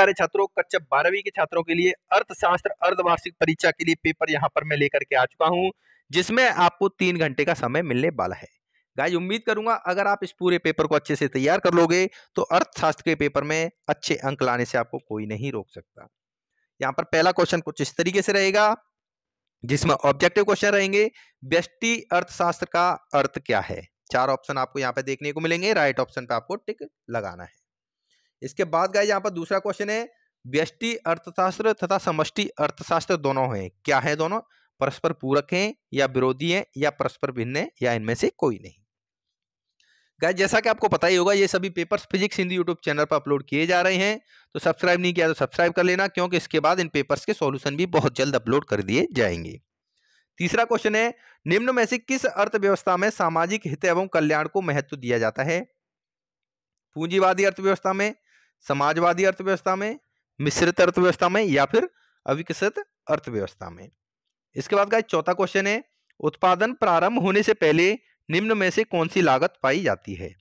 प्यारे छात्रों कक्षा बारहवीं के छात्रों के लिए अर्थशास्त्र अर्धवार्षिक परीक्षा के लिए पेपर यहाँ पर मैं लेकर के आ चुका हूँ जिसमें आपको तीन घंटे का समय मिलने वाला है गाय उम्मीद करूंगा अगर आप इस पूरे पेपर को अच्छे से तैयार कर लोगे तो अर्थशास्त्र के पेपर में अच्छे अंक लाने से आपको कोई नहीं रोक सकता यहाँ पर पहला क्वेश्चन कुछ इस तरीके से रहेगा जिसमें ऑब्जेक्टिव क्वेश्चन रहेंगे व्यष्टि अर्थशास्त्र का अर्थ क्या है चार ऑप्शन आपको यहाँ पे देखने को मिलेंगे राइट ऑप्शन पे आपको टिक लगाना है इसके बाद गाय यहाँ पर दूसरा क्वेश्चन है व्यष्टि अर्थशास्त्र तथा समष्टि अर्थशास्त्र दोनों हैं क्या है दोनों परस्पर पूरक हैं या विरोधी हैं या परस्पर भिन्न है या इनमें से कोई नहीं गाय जैसा कि आपको पता ही होगा ये सभी papers Physics Hindi YouTube channel पर अपलोड किए जा रहे हैं तो सब्सक्राइब नहीं किया तो सब्सक्राइब कर लेना क्योंकि इसके बाद इन पेपर्स के सॉल्यूशन भी बहुत जल्द अपलोड कर दिए जाएंगे तीसरा क्वेश्चन है निम्न में से किस अर्थव्यवस्था में सामाजिक हित एवं कल्याण को महत्व दिया जाता है पूंजीवादी अर्थव्यवस्था में समाजवादी अर्थव्यवस्था में मिश्रित अर्थव्यवस्था में या फिर अविकसित अर्थव्यवस्था में इसके बाद का चौथा क्वेश्चन है उत्पादन प्रारंभ होने से पहले निम्न में से कौन सी लागत पाई जाती है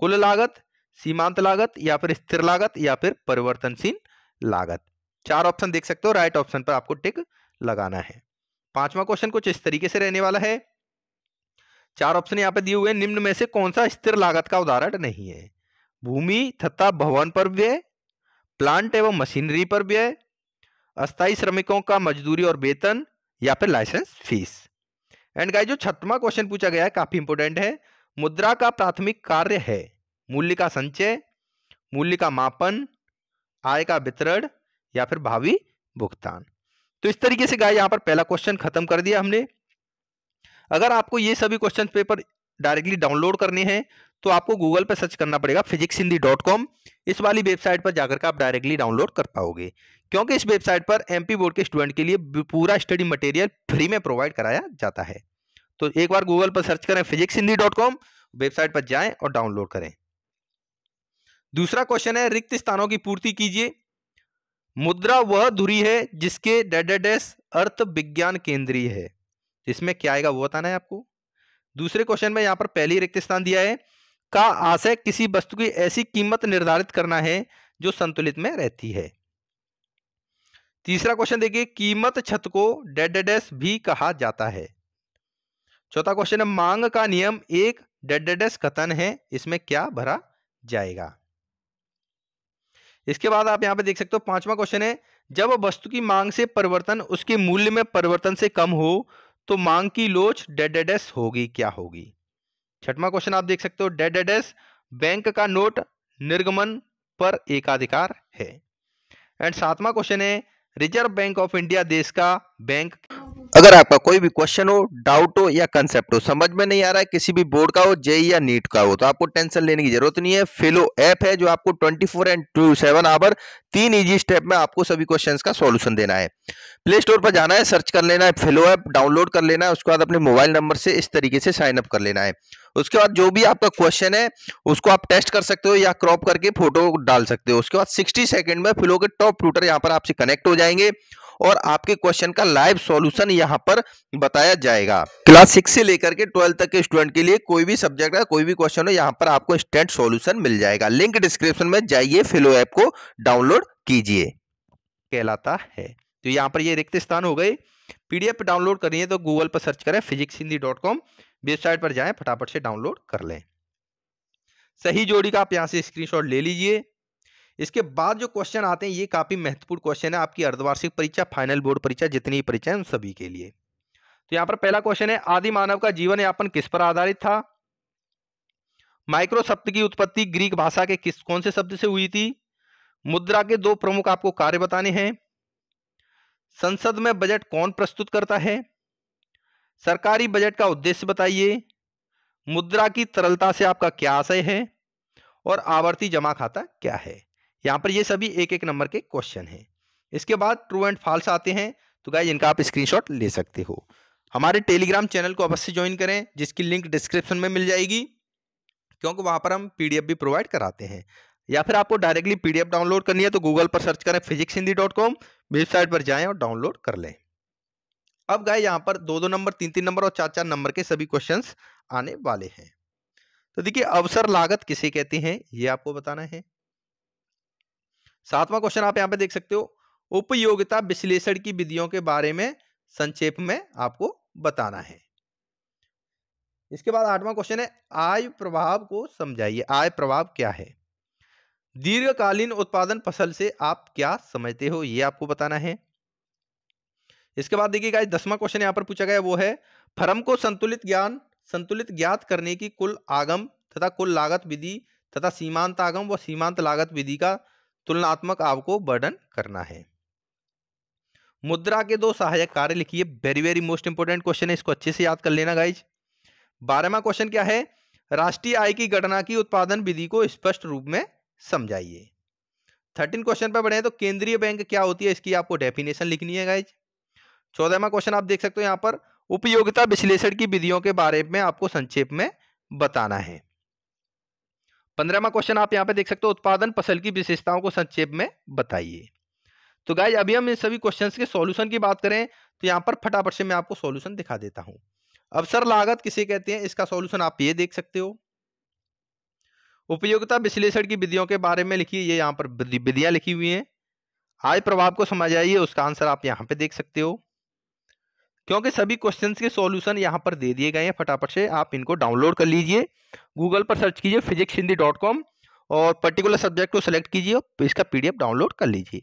कुल लागत सीमांत लागत या फिर स्थिर लागत या फिर परिवर्तनशील लागत चार ऑप्शन देख सकते हो राइट ऑप्शन पर आपको टिक लगाना है पांचवा क्वेश्चन कुछ इस तरीके से रहने वाला है चार ऑप्शन यहाँ पे दिए हुए निम्न में से कौन सा स्थिर लागत का उदाहरण नहीं है भूमि तथा भवन पर व्यय प्लांट एवं मशीनरी पर व्यय अस्थायी श्रमिकों का मजदूरी और वेतन या फिर लाइसेंस फीस एंड गाइस जो छठवा क्वेश्चन पूछा गया है काफी इंपोर्टेंट है मुद्रा का प्राथमिक कार्य है मूल्य का संचय मूल्य का मापन आय का वितरण या फिर भावी भुगतान तो इस तरीके से गाय यहाँ पर पहला क्वेश्चन खत्म कर दिया हमने अगर आपको ये सभी क्वेश्चन पेपर डायरेक्टली डाउनलोड करने हैं तो आपको गूगल पर सर्च करना पड़ेगा फिजिक्स हिंदी डॉट कॉम इस वाली वेबसाइट पर जाकर के आप डायरेक्टली डाउनलोड कर पाओगे क्योंकि इस वेबसाइट पर एमपी बोर्ड के स्टूडेंट के लिए पूरा स्टडी मटेरियल फ्री में प्रोवाइड कराया जाता है तो एक बार गूगल पर सर्च करें Physics Hindi dot com website पर जाएं और डाउनलोड करें दूसरा क्वेश्चन है रिक्त स्थानों की पूर्ति कीजिए मुद्रा वह धुरी है जिसके डेडेडेस अर्थ विज्ञान केंद्रीय है इसमें क्या आएगा वो बताना है आपको दूसरे क्वेश्चन में यहां पर पहली रिक्त स्थान दिया है का आशय किसी वस्तु की ऐसी कीमत निर्धारित करना है जो संतुलित में रहती है तीसरा क्वेश्चन देखिए कीमत छत को डेडेडेस भी कहा जाता है चौथा क्वेश्चन है मांग का नियम एक डेडेडेस कथन है इसमें क्या भरा जाएगा इसके बाद आप यहां पर देख सकते हो पांचवा क्वेश्चन है जब वस्तु की मांग से परिवर्तन उसके मूल्य में परिवर्तन से कम हो तो मांग की लोच डेडेडेस होगी क्या होगी छठवा क्वेश्चन आप देख सकते हो डेड एस बैंक का नोट निर्गमन पर एकाधिकार है एंड सातवां क्वेश्चन है रिजर्व बैंक ऑफ इंडिया देश का बैंक अगर आपका कोई भी क्वेश्चन हो डाउट हो या कंसेप्ट हो समझ में नहीं आ रहा है किसी भी बोर्ड का हो जे e या नीट का हो तो आपको टेंशन लेने की जरूरत नहीं है फेलो ऐप है जो आपको 24 four and two seven hour तीन इजी स्टेप में आपको सभी क्वेश्चंस का सॉल्यूशन देना है प्ले स्टोर पर जाना है सर्च कर लेना है फेलो ऐप डाउनलोड कर लेना है उसके बाद अपने मोबाइल नंबर से इस तरीके से साइन अप कर लेना है उसके बाद जो भी आपका क्वेश्चन है उसको आप टेस्ट कर सकते हो या क्रॉप करके फोटो डाल सकते हो उसके बाद सिक्सटी सेकेंड में फिलो के टॉप ट्यूटर यहाँ पर आपसे कनेक्ट हो जाएंगे और आपके क्वेश्चन का लाइव सॉल्यूशन यहाँ पर बताया जाएगा क्लास सिक्स से लेकर के ट्वेल्थ तक के स्टूडेंट के लिए कोई भी सब्जेक्ट का कोई भी क्वेश्चन हो यहाँ पर आपको स्टेंट सॉल्यूशन मिल जाएगा लिंक डिस्क्रिप्शन में जाइए फिलो ऐप को डाउनलोड कीजिए कहलाता है तो यहाँ पर ये रिक्त स्थान हो गए पीडीएफ डाउनलोड करनी है तो गूगल पर सर्च करें Physics Hindi dot com website पर जाएं फटाफट से डाउनलोड कर लें सही जोड़ी का आप यहाँ से स्क्रीनशॉट ले लीजिए इसके बाद जो क्वेश्चन आते हैं ये काफ़ी महत्वपूर्ण क्वेश्चन है आपकी अर्धवार्षिक परीक्षा फाइनल बोर्ड परीक्षा जितनी परीक्षा है उन सभी के लिए तो यहाँ पर पहला क्वेश्चन है आदि मानव का जीवन यापन किस पर आधारित था माइक्रो की उत्पत्ति ग्रीक भाषा के किस कौन से शब्द से हुई थी मुद्रा के दो प्रमुख आपको कार्य बताने हैं संसद में बजट कौन प्रस्तुत करता है सरकारी बजट का उद्देश्य बताइए मुद्रा की तरलता से आपका क्या आशय है और आवर्ती जमा खाता क्या है यहाँ पर ये सभी एक एक नंबर के क्वेश्चन हैं इसके बाद ट्रू एंड फॉल्स आते हैं तो गाय इनका आप स्क्रीनशॉट ले सकते हो हमारे टेलीग्राम चैनल को अवश्य ज्वाइन करें जिसकी लिंक डिस्क्रिप्शन में मिल जाएगी क्योंकि वहां पर हम पीडीएफ भी प्रोवाइड कराते हैं या फिर आपको डायरेक्टली पीडीएफ डाउनलोड करनी है तो गूगल पर सर्च करें Physics Hindi dot com website पर जाएं और डाउनलोड कर लें अब गए यहाँ पर दो दो नंबर तीन तीन नंबर और चार चार नंबर के सभी क्वेश्चन आने वाले हैं तो देखिए अवसर लागत किसे कहते हैं ये आपको बताना है सातवां क्वेश्चन आप यहां पे देख सकते हो उपयोगिता विश्लेषण की विधियों के बारे में संक्षेप में आपको बताना है इसके बाद आठवां क्वेश्चन है आय प्रभाव को समझाइए आय प्रभाव क्या है दीर्घकालीन उत्पादन फसल से आप क्या समझते हो ये आपको बताना है इसके बाद देखिए गाइस दसवां क्वेश्चन यहां पर पूछा गया वो है फर्म को संतुलित ज्ञान संतुलित ज्ञात करने की कुल आगम तथा कुल लागत विधि तथा सीमांत आगम व सीमांत लागत विधि का तुलनात्मक आपको वर्णन करना है मुद्रा के दो सहायक कार्य लिखिए very very most important question है इसको अच्छे से याद कर लेना गाइज बारहवा क्वेश्चन क्या है राष्ट्रीय आय की गणना की उत्पादन विधि को स्पष्ट रूप में समझाइए थर्टीन क्वेश्चन पर बढ़े तो केंद्रीय बैंक क्या होती है इसकी आपको डेफिनेशन लिखनी है गाइज चौदहवा क्वेश्चन आप देख सकते हो यहाँ पर उपयोगिता विश्लेषण की विधियों के बारे में आपको संक्षेप में बताना है पंद्रहवा क्वेश्चन आप यहाँ पे देख सकते हो उत्पादन फसल की विशेषताओं को संक्षेप में बताइए तो गाइज अभी हम इन सभी क्वेश्चंस के सॉल्यूशन की बात करें तो यहाँ पर फटाफट से मैं आपको सॉल्यूशन दिखा देता हूँ अवसर लागत किसे कहते हैं इसका सॉल्यूशन आप ये देख सकते हो उपयोगिता विश्लेषण की विधियों के बारे में लिखी ये यहाँ पर विधियाँ लिखी हुई हैं आय प्रभाव को समझ आइए उसका आंसर आप यहाँ पे देख सकते हो क्योंकि सभी क्वेश्चन के सॉल्यूशन यहाँ पर दे दिए गए हैं फटाफट से आप इनको डाउनलोड कर लीजिए गूगल पर सर्च कीजिए फिजिक्स हिंदी डॉट कॉम और पर्टिकुलर सब्जेक्ट को सिलेक्ट कीजिए और इसका पीडीएफ डाउनलोड कर लीजिए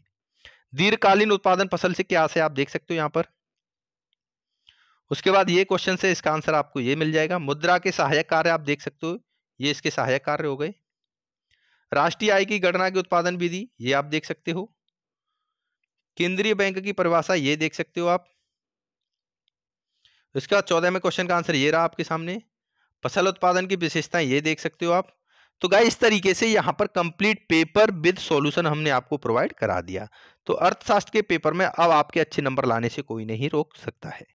दीर्घकालीन उत्पादन फसल से क्या से आप देख सकते हो यहाँ पर उसके बाद ये क्वेश्चन से इसका आंसर आपको ये मिल जाएगा मुद्रा के सहायक कार्य आप देख सकते हो ये इसके सहायक कार्य हो गए राष्ट्रीय आय की गणना की उत्पादन विधि ये आप देख सकते हो केंद्रीय बैंक की परिभाषा ये देख सकते हो आप बाद चौदह में क्वेश्चन का आंसर ये रहा आपके सामने फसल उत्पादन की विशेषताएं ये देख सकते हो आप तो गाय इस तरीके से यहाँ पर कंप्लीट पेपर विद सॉल्यूशन हमने आपको प्रोवाइड करा दिया तो अर्थशास्त्र के पेपर में अब आपके अच्छे नंबर लाने से कोई नहीं रोक सकता है